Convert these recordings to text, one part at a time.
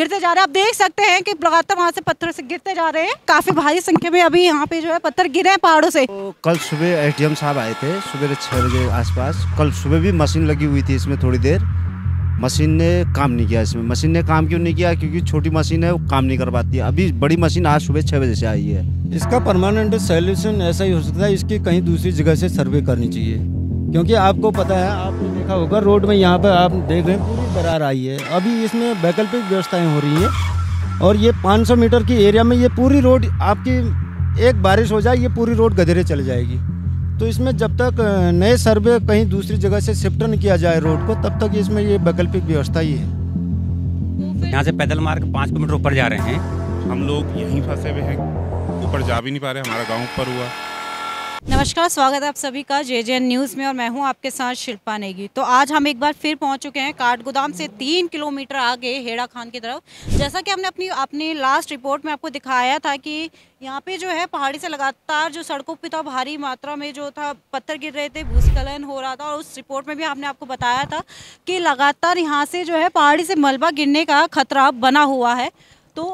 गिरते जा रहे हैं आप देख सकते हैं कि लगातार वहाँ से पत्थर से गिरते जा रहे हैं काफी भारी संख्या में अभी यहाँ पे जो है पत्थर गिरे हैं पहाड़ों से तो कल सुबह एसडीएम साहब आए थे सुबह छह बजे आसपास कल सुबह भी मशीन लगी हुई थी इसमें थोड़ी देर मशीन ने काम नहीं किया इसमें मशीन ने काम क्यों नहीं किया क्योंकि छोटी मशीन है वो काम नहीं कर पाती अभी बड़ी मशीन आज सुबह छः बजे से आई है इसका परमानेंट सोल्यूशन ऐसा ही हो सकता है इसकी कहीं दूसरी जगह से सर्वे करनी चाहिए क्योंकि आपको पता है आपने देखा होगा रोड में यहाँ पर आप देख रहे हैं पूरी दरार आई है अभी इसमें वैकल्पिक व्यवस्थाएँ हो रही हैं और ये 500 मीटर की एरिया में ये पूरी रोड आपकी एक बारिश हो जाए ये पूरी रोड गधेरे चल जाएगी तो इसमें जब तक नए सर्वे कहीं दूसरी जगह से शिफ्ट नहीं किया जाए रोड को तब तक इसमें ये वैकल्पिक व्यवस्था ही है यहाँ से पैदल मार्ग पाँच किलोमीटर ऊपर जा रहे हैं हम लोग यहीं फंसे हुए हैं ऊपर जा भी नहीं पा रहे हमारा गाँव ऊपर हुआ नमस्कार स्वागत है आप सभी का जे जे न्यूज़ में और मैं हूं आपके साथ शिल्पा नेगी तो आज हम एक बार फिर पहुंच चुके हैं गोदाम से तीन किलोमीटर आगे हेड़ा खान की तरफ जैसा कि हमने अपनी अपनी लास्ट रिपोर्ट में आपको दिखाया था कि यहाँ पे जो है पहाड़ी से लगातार जो सड़कों पर था भारी मात्रा में जो था पत्थर गिर रहे थे भूस्खलन हो रहा था और उस रिपोर्ट में भी हमने आपको बताया था कि लगातार यहाँ से जो है पहाड़ी से मलबा गिरने का खतरा बना हुआ है तो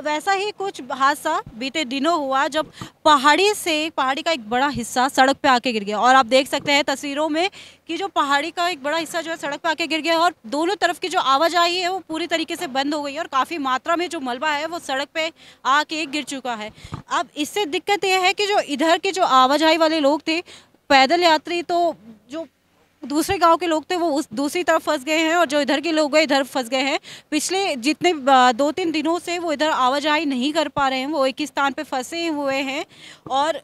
वैसा ही कुछ हादसा बीते दिनों हुआ जब पहाड़ी से पहाड़ी का एक बड़ा हिस्सा सड़क पे आके गिर गया और आप देख सकते हैं तस्वीरों में कि जो पहाड़ी का एक बड़ा हिस्सा जो है सड़क पे आके गिर गया और दोनों तरफ की जो आवाजाही है वो पूरी तरीके से बंद हो गई और काफ़ी मात्रा में जो मलबा है वो सड़क पे आके गिर चुका है अब इससे दिक्कत यह है कि जो इधर के जो आवाजाही वाले लोग थे पैदल यात्री तो दूसरे गांव के लोग थे तो वो उस दूसरी तरफ फंस गए हैं और जो इधर के लोग हैं इधर फंस गए हैं पिछले जितने दो तीन दिनों से वो इधर आवाजाही नहीं कर पा रहे हैं वो एक ही स्थान पर फंसे हुए हैं और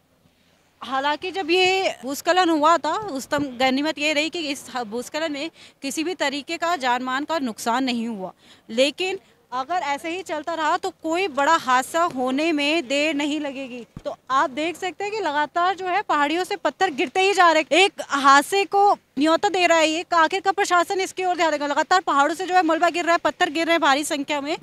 हालांकि जब ये भूस्खलन हुआ था उस तम गनीमत ये रही कि इस भूस्खलन में किसी भी तरीके का मान का नुकसान नहीं हुआ लेकिन अगर ऐसे ही चलता रहा तो कोई बड़ा हादसा होने में देर नहीं लगेगी तो आप देख सकते हैं कि लगातार जो है पहाड़ियों से पत्थर गिरते ही जा रहे एक हादसे को न्योता दे रहा है ये आखिर का प्रशासन इसकी ओर ध्यान देगा लगातार पहाड़ों से जो है मलबा गिर रहा है पत्थर गिर रहे हैं भारी संख्या में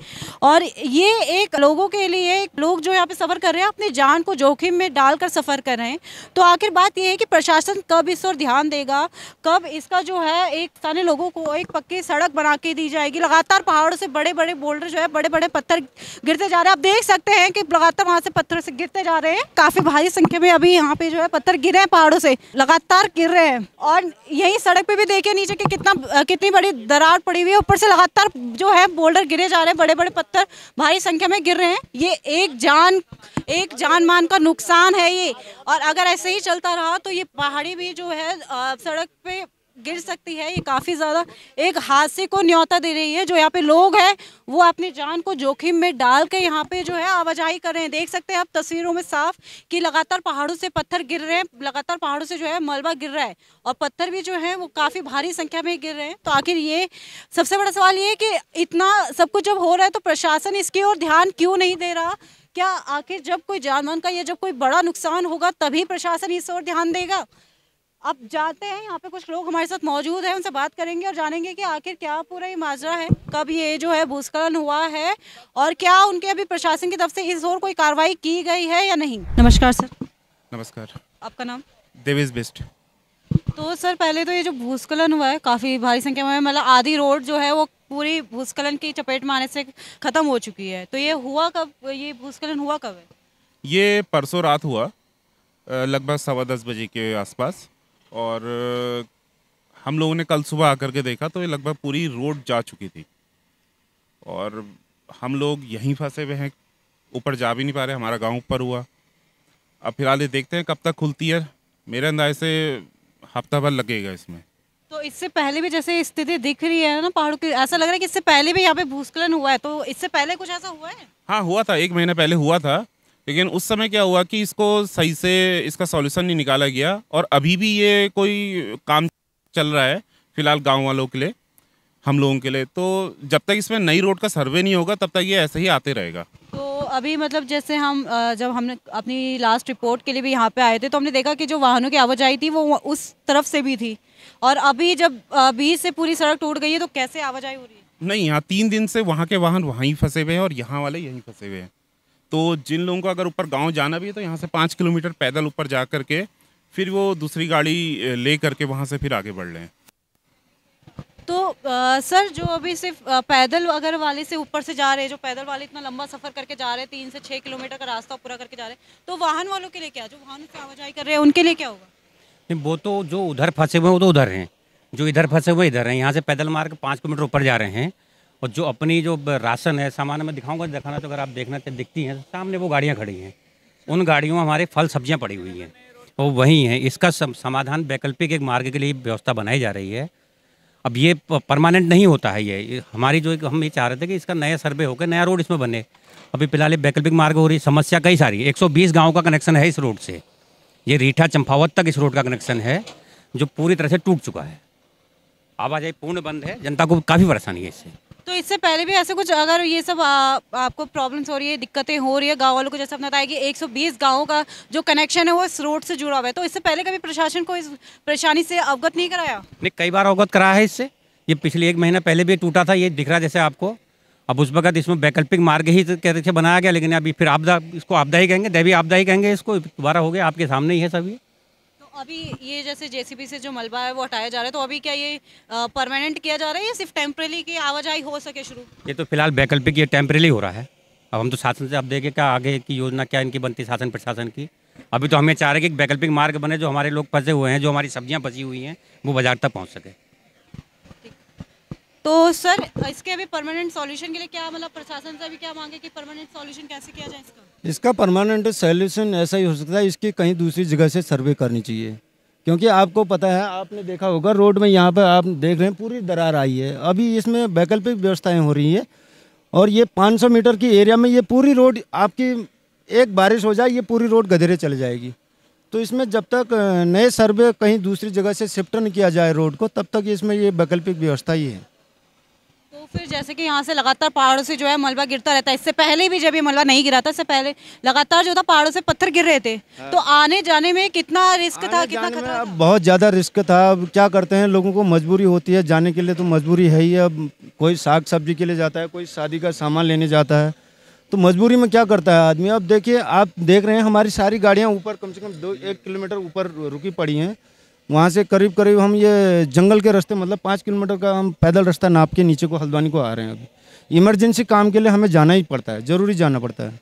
और ये एक लोगों के लिए लोग जो यहाँ पे सफ़र कर रहे हैं अपनी जान को जोखिम में डालकर सफ़र कर रहे हैं तो आखिर बात यह है कि प्रशासन कब इस ओर ध्यान देगा कब इसका जो है एक स्थानीय लोगों को एक पक्की सड़क बना के दी जाएगी लगातार पहाड़ों से बड़े बड़े बोल्डर जो है बड़े बड़े पत्थर गिरते जा रहे हैं आप देख सकते हैं कि लगातार वहाँ से पत्थर से गिरते जा रहे हैं काफ़ी भारी संख्या में अभी यहाँ पे जो है पत्थर गिरे हैं पहाड़ों से लगातार गिर रहे हैं और ये यहीं सड़क पे भी देखिए नीचे के कितना कितनी बड़ी दरार पड़ी हुई है ऊपर से लगातार जो है बोल्डर गिरे जा रहे हैं बड़े बड़े पत्थर भारी संख्या में गिर रहे हैं ये एक जान एक जान मान का नुकसान है ये और अगर ऐसे ही चलता रहा तो ये पहाड़ी भी जो है सड़क पे गिर सकती है ये काफ़ी ज़्यादा एक हादसे को न्योता दे रही है जो यहाँ पे लोग हैं वो अपनी जान को जोखिम में डाल के यहाँ पे जो है आवाजाही कर रहे हैं देख सकते हैं आप तस्वीरों में साफ कि लगातार पहाड़ों से पत्थर गिर रहे हैं लगातार पहाड़ों से जो है मलबा गिर रहा है और पत्थर भी जो है वो काफ़ी भारी संख्या में गिर रहे हैं तो आखिर ये सबसे बड़ा सवाल ये है कि इतना सब कुछ जब हो रहा है तो प्रशासन इसकी ओर ध्यान क्यों नहीं दे रहा क्या आखिर जब कोई जानवान का या जब कोई बड़ा नुकसान होगा तभी प्रशासन इस ओर ध्यान देगा अब जाते हैं यहाँ पे कुछ लोग हमारे साथ मौजूद हैं उनसे बात करेंगे और जानेंगे कि आखिर क्या पूरा ये माजरा है कब ये जो है भूस्खलन हुआ है और क्या उनके अभी प्रशासन की तरफ से इस ओर कोई कार्रवाई की गई है या नहीं नमस्कार सर नमस्कार आपका नाम देवेश बिस्ट तो सर पहले तो ये जो भूस्खलन हुआ है काफ़ी भारी संख्या में मतलब आधी रोड जो है वो पूरी भूस्खलन की चपेट में आने से ख़त्म हो चुकी है तो ये हुआ कब ये भूस्खलन हुआ कब है ये परसों रात हुआ लगभग सवा दस बजे के आसपास और हम लोगों ने कल सुबह आकर के देखा तो ये लगभग पूरी रोड जा चुकी थी और हम लोग यहीं फंसे हुए हैं ऊपर जा भी नहीं पा रहे हमारा गांव ऊपर हुआ अब फिलहाल ये देखते हैं कब तक खुलती है मेरे अंदाज से हफ्ता भर लगेगा इसमें तो इससे पहले भी जैसे स्थिति दिख रही है ना पहाड़ों की ऐसा लग रहा है कि इससे पहले भी यहाँ पे भूस्खलन हुआ है तो इससे पहले कुछ ऐसा हुआ है हाँ हुआ था एक महीने पहले हुआ था लेकिन उस समय क्या हुआ कि इसको सही से इसका सॉल्यूशन नहीं निकाला गया और अभी भी ये कोई काम चल रहा है फिलहाल गांव वालों के लिए हम लोगों के लिए तो जब तक इसमें नई रोड का सर्वे नहीं होगा तब तक ये ऐसे ही आते रहेगा तो अभी मतलब जैसे हम जब हमने अपनी लास्ट रिपोर्ट के लिए भी यहाँ पे आए थे तो हमने देखा कि जो वाहनों की आवाजाही थी वो उस तरफ से भी थी और अभी जब बीच से पूरी सड़क टूट गई है तो कैसे आवाजाही हो रही है नहीं यहाँ तीन दिन से वहाँ के वाहन वहीं फंसे हुए हैं और यहाँ वाले यहीं फंसे हुए हैं तो जिन लोगों को अगर ऊपर गांव जाना भी है तो यहाँ से पाँच किलोमीटर पैदल ऊपर जा कर के फिर वो दूसरी गाड़ी ले करके वहाँ से फिर आगे बढ़ लें तो आ, सर जो अभी सिर्फ पैदल अगर वाले से ऊपर से जा रहे हैं जो पैदल वाले इतना लंबा सफ़र करके जा रहे हैं तीन से छः किलोमीटर का रास्ता पूरा करके जा रहे हैं तो वाहन वालों के लिए क्या जो वाहन से आवाजाही कर रहे हैं उनके लिए क्या होगा नहीं वो तो जो उधर फंसे हुए हैं वो तो उधर हैं जो इधर फंसे हुए इधर हैं यहाँ से पैदल मार्ग पाँच किलोमीटर ऊपर जा रहे हैं और जो अपनी जो राशन है सामान मैं दिखाऊंगा दिखाना तो अगर आप देखना तो दिखती हैं तो सामने वो गाड़ियाँ खड़ी हैं उन गाड़ियों में हमारे फल सब्जियाँ पड़ी हुई हैं और वही हैं इसका समाधान वैकल्पिक एक मार्ग के लिए व्यवस्था बनाई जा रही है अब ये परमानेंट नहीं होता है ये हमारी जो हम ये चाह रहे थे कि इसका नया सर्वे होकर नया रोड इसमें बने अभी फिलहाल ये वैकल्पिक मार्ग हो रही है समस्या कई सारी बीस गाँव का कनेक्शन है इस रोड से ये रीठा चंपावत तक इस रोड का कनेक्शन है जो पूरी तरह से टूट चुका है आवाजाही पूर्ण बंद है जनता को काफ़ी परेशानी है इससे तो इससे पहले भी ऐसे कुछ अगर ये सब आ, आपको प्रॉब्लम्स हो रही है दिक्कतें हो रही है गाँव वालों को जैसे आपने बताया कि 120 गाँव का जो कनेक्शन है वो इस रोड से जुड़ा हुआ है तो इससे पहले कभी प्रशासन को इस परेशानी से अवगत नहीं कराया नहीं कई बार अवगत कराया है इससे ये पिछले एक महीना पहले भी टूटा था ये दिख रहा जैसे आपको अब उस वक्त इसमें वैकल्पिक मार्ग ही तो कहते थे बनाया गया लेकिन अभी फिर आपदा इसको आपदा ही कहेंगे दैवी आपदा ही कहेंगे इसको दोबारा हो गया आपके सामने ही है सभी अभी ये जैसे जेसीबी से जो मलबा है वो हटाया जा रहा है तो अभी क्या ये परमानेंट किया जा रहा है या सिर्फ टेम्परेली की आवाजाही हो सके शुरू ये तो फिलहाल वैकल्पिक ये टेम्परेली हो रहा है अब हम तो शासन से अब देखें क्या आगे की योजना क्या इनकी बनती शासन प्रशासन की अभी तो हम ये चाह रहे हैं कि वैकल्पिक मार्ग बने जो हमारे लोग फंसे हुए हैं जो हमारी सब्जियाँ फंसी हुई हैं वो बाजार तक पहुँच सके तो सर इसके अभी परमानेंट सॉल्यूशन के लिए क्या मतलब प्रशासन से अभी क्या मांगे कि परमानेंट सॉल्यूशन कैसे किया जाए इसका इसका परमानेंट सोल्यूशन ऐसा ही हो सकता है इसकी कहीं दूसरी जगह से सर्वे करनी चाहिए क्योंकि आपको पता है आपने देखा होगा रोड में यहाँ पर आप देख रहे हैं पूरी दरार आई है अभी इसमें वैकल्पिक व्यवस्थाएं हो रही है और ये 500 मीटर की एरिया में ये पूरी रोड आपकी एक बारिश हो जाए ये पूरी रोड गधेरे चल जाएगी तो इसमें जब तक नए सर्वे कहीं दूसरी जगह से शिफ्ट नहीं किया जाए रोड को तब तक इसमें ये वैकल्पिक व्यवस्था ही है तो फिर जैसे कि यहाँ से लगातार पहाड़ों से जो है मलबा गिरता रहता है इससे पहले भी जब ये मलबा नहीं गिरा था इससे पहले लगातार जो था पहाड़ों से पत्थर गिर रहे थे हाँ। तो आने जाने में कितना रिस्क था कितना खतरा बहुत ज़्यादा रिस्क था अब क्या करते हैं लोगों को मजबूरी होती है जाने के लिए तो मजबूरी है ही अब कोई साग सब्जी के लिए जाता है कोई शादी का सामान लेने जाता है तो मजबूरी में क्या करता है आदमी अब देखिए आप देख रहे हैं हमारी सारी गाड़ियाँ ऊपर कम से कम दो एक किलोमीटर ऊपर रुकी पड़ी हैं वहाँ से करीब करीब हम ये जंगल के रास्ते मतलब पाँच किलोमीटर का हम पैदल रास्ता नाप के नीचे को हल्द्वानी को आ रहे हैं अभी इमरजेंसी काम के लिए हमें जाना ही पड़ता है ज़रूरी जाना पड़ता है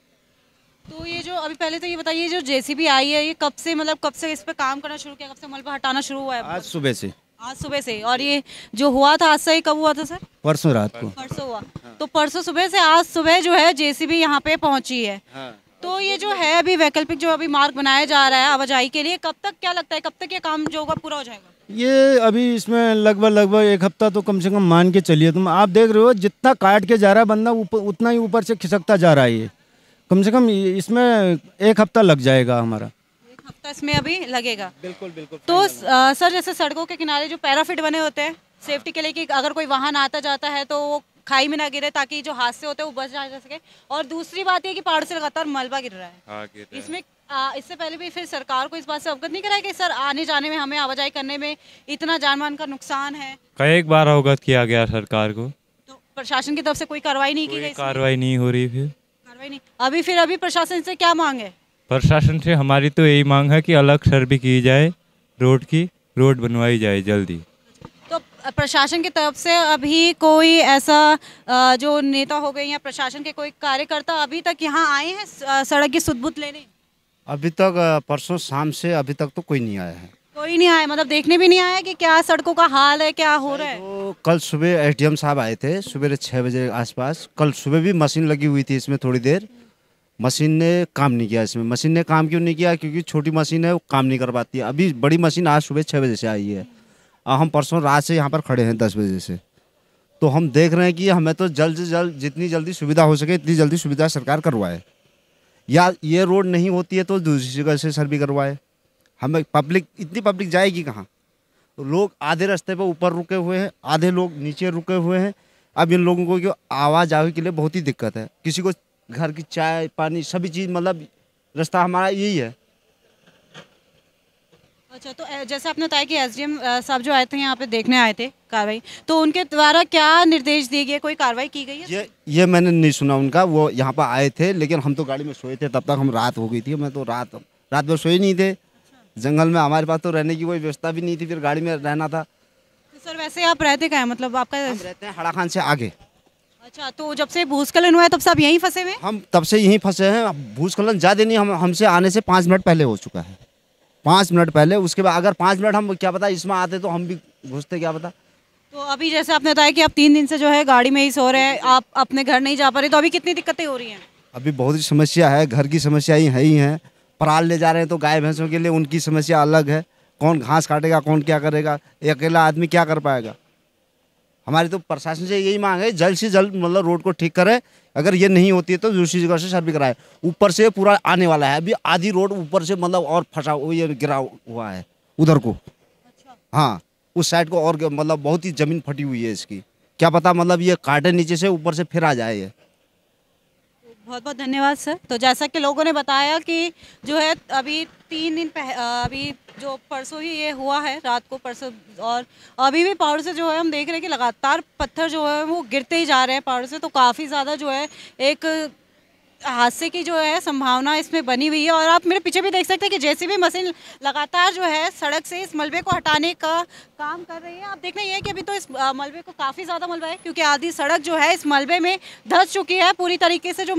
तो ये जो अभी पहले तो ये बताइए जो जेसीबी आई है ये कब से मतलब कब से इस पर काम करना शुरू किया कब से मलबा हटाना शुरू हुआ है आज सुबह से आज सुबह से और ये जो हुआ था आज से कब हुआ था सर परसों रात को परसों हुआ तो परसों सुबह से आज सुबह जो है जेसीबी यहाँ पे पहुंची है हाँ। तो ये जो है अभी वैकल्पिक जो अभी मार्ग बनाया जा रहा है आवाजाही के लिए कब तक क्या लगता है कब तक ये काम जो होगा पूरा हो जाएगा ये अभी इसमें लगभग लगभग एक हफ्ता तो कम से कम मान के चलिए तुम आप देख रहे हो जितना काट के जा रहा है बंदा ऊपर उतना ही ऊपर से खिसकता जा रहा है ये कम से कम इसमें एक हफ्ता लग जाएगा हमारा एक हफ्ता इसमें अभी लगेगा बिल्कुल बिल्कुल तो आ, सर जैसे सड़कों के किनारे जो पैराफिट बने होते हैं सेफ्टी के लिए कि अगर कोई वाहन आता जाता है तो वो खाई में ना गिरे ताकि जो हादसे होते हैं वो बच जा सके और दूसरी बात ये कि पहाड़ से लगातार मलबा गिर रहा है हाँ, इसमें इससे पहले भी फिर सरकार को इस बात से अवगत नहीं कराया कि सर आने जाने में हमें आवाजाही करने में इतना जानमान का नुकसान है कई एक बार अवगत किया गया सरकार को तो प्रशासन की तरफ से कोई कार्रवाई नहीं की गई कार्रवाई नहीं हो रही फिर कार्रवाई नहीं अभी फिर अभी प्रशासन से क्या मांग है प्रशासन से हमारी तो यही मांग है कि अलग सर्वे की जाए रोड की रोड बनवाई जाए जल्दी प्रशासन की तरफ से अभी कोई ऐसा जो नेता हो गए या प्रशासन के कोई कार्यकर्ता अभी तक यहाँ आए हैं सड़क की सुदबुद लेने अभी तक परसों शाम से अभी तक तो कोई नहीं आया है कोई नहीं आया मतलब देखने भी नहीं आया कि क्या सड़कों का हाल है क्या हो रहा है तो कल सुबह एसडीएम साहब आए थे सुबह छः बजे आसपास कल सुबह भी मशीन लगी हुई थी इसमें थोड़ी देर मशीन ने काम नहीं किया इसमें मशीन ने काम क्यों नहीं किया क्योंकि छोटी मशीन है वो काम नहीं कर पाती है अभी बड़ी मशीन आज सुबह छः बजे से आई है हम परसों रात से यहाँ पर खड़े हैं दस बजे से तो हम देख रहे हैं कि हमें तो जल्द से जल्द जितनी जल्दी सुविधा हो सके इतनी जल्दी सुविधा सरकार करवाए या ये रोड नहीं होती है तो दूसरी जगह से सर्वे करवाए हमें पब्लिक इतनी पब्लिक जाएगी कहाँ तो लोग आधे रास्ते पर ऊपर रुके हुए हैं आधे लोग नीचे रुके हुए हैं अब इन लोगों को आवाज आवे के लिए बहुत ही दिक्कत है किसी को घर की चाय पानी सभी चीज़ मतलब रास्ता हमारा यही है अच्छा तो जैसे आपने बताया कि एसडीएम साहब जो आए थे यहाँ पे देखने आए थे कार्रवाई तो उनके द्वारा क्या निर्देश दिए गए कोई कार्रवाई की गई है ये ये मैंने नहीं सुना उनका वो यहाँ पर आए थे लेकिन हम तो गाड़ी में सोए थे तब तक हम रात हो गई थी मैं तो रात रात भर सोए नहीं थे जंगल में हमारे पास तो रहने की कोई व्यवस्था भी नहीं थी फिर गाड़ी में रहना था तो सर वैसे आप रहते क्या है मतलब आपका रहते हैं हड़ा खान से आगे अच्छा तो जब से भूस्खलन हुआ है तब से आप यहीं फंसे हुए हम तब से यहीं फंसे हैं भूस्खलन ज़्यादा नहीं हम हमसे आने से पाँच मिनट पहले हो चुका है पाँच मिनट पहले उसके बाद अगर पाँच मिनट हम क्या पता इसमें आते तो हम भी घुसते क्या पता तो अभी जैसे आपने बताया कि आप तीन दिन से जो है गाड़ी में ही सो रहे हैं आप अपने घर नहीं जा पा रहे तो अभी कितनी दिक्कतें हो रही हैं अभी बहुत ही समस्या है घर की समस्या ही है ही है पराल ले जा रहे हैं तो गाय भैंसों के लिए उनकी समस्या अलग है कौन घास काटेगा कौन क्या करेगा अकेला आदमी क्या कर पाएगा हमारी तो प्रशासन से यही मांग है जल्द से जल्द मतलब रोड को ठीक करे अगर ये नहीं होती है तो दूसरी जगह से सर्वे कराए ऊपर से पूरा आने वाला है अभी आधी रोड ऊपर से मतलब और फंसा ये गिरा हुआ है उधर को अच्छा। हाँ उस साइड को और मतलब बहुत ही जमीन फटी हुई है इसकी क्या पता मतलब ये काटे नीचे से ऊपर से फिर आ जाए ये बहुत बहुत धन्यवाद सर तो जैसा कि लोगों ने बताया कि जो है अभी तीन दिन पह, अभी जो परसों ही ये हुआ है रात को परसों और अभी भी पहाड़ से जो है हम देख रहे हैं कि लगातार पत्थर जो है वो गिरते ही जा रहे हैं पहाड़ से तो काफ़ी ज़्यादा जो है एक हादसे की जो है संभावना इसमें बनी हुई है और आप मेरे पीछे भी देख सकते हैं कि जेसीबी मशीन लगातार जो है सड़क से इस मलबे को हटाने का काम कर रही है आप देखना ये हैं कि अभी तो इस मलबे को काफ़ी ज़्यादा मलबा है क्योंकि आधी सड़क जो है इस मलबे में धस चुकी है पूरी तरीके से जो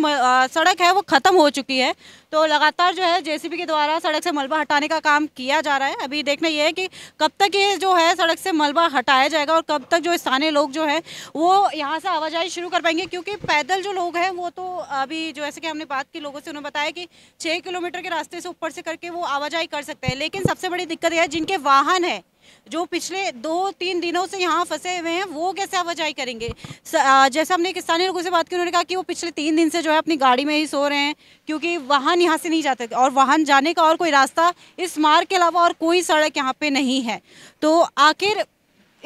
सड़क है वो ख़त्म हो चुकी है तो लगातार जो है जे के द्वारा सड़क से मलबा हटाने का काम किया जा रहा है अभी देखना ये है कि कब तक ये जो है सड़क से मलबा हटाया जाएगा और कब तक जो स्थानीय लोग जो है वो यहाँ से आवाजाही शुरू कर पाएंगे क्योंकि पैदल जो लोग हैं वो तो अभी जो है जैसे कि हमने बात की लोगों से उन्होंने बताया कि छः किलोमीटर के रास्ते से ऊपर से करके वो आवाजाही कर सकते हैं लेकिन सबसे बड़ी दिक्कत यह है जिनके वाहन है जो पिछले दो तीन दिनों से यहाँ फंसे हुए हैं वो कैसे आवाजाही करेंगे जैसे हमने किसानी लोगों से बात की उन्होंने कहा कि वो पिछले तीन दिन से जो है अपनी गाड़ी में ही सो रहे हैं क्योंकि वाहन यहाँ से नहीं जाते और वाहन जाने का और कोई रास्ता इस मार्ग के अलावा और कोई सड़क यहाँ पे नहीं है तो आखिर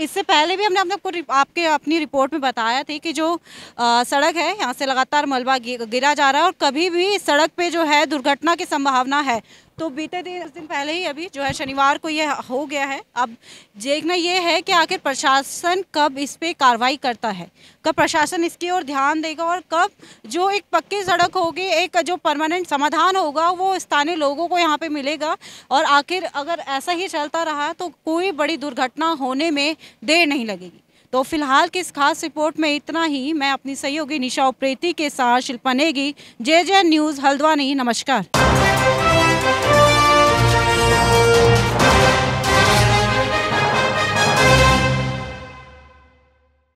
इससे पहले भी हमने अपने आपके अपनी रिपोर्ट में बताया थी कि जो आ, सड़क है यहाँ से लगातार मलबा गिरा जा रहा है और कभी भी सड़क पे जो है दुर्घटना की संभावना है तो बीते दस दिन पहले ही अभी जो है शनिवार को यह हो गया है अब देखना ये है कि आखिर प्रशासन कब इस पर कार्रवाई करता है कब प्रशासन इसकी ओर ध्यान देगा और कब जो एक पक्की सड़क होगी एक जो परमानेंट समाधान होगा वो स्थानीय लोगों को यहाँ पे मिलेगा और आखिर अगर ऐसा ही चलता रहा तो कोई बड़ी दुर्घटना होने में देर नहीं लगेगी तो फिलहाल की इस खास रिपोर्ट में इतना ही मैं अपनी सहयोगी निशा उप्रेती के साथ Shilpa Negi J J news Haldwani नमस्कार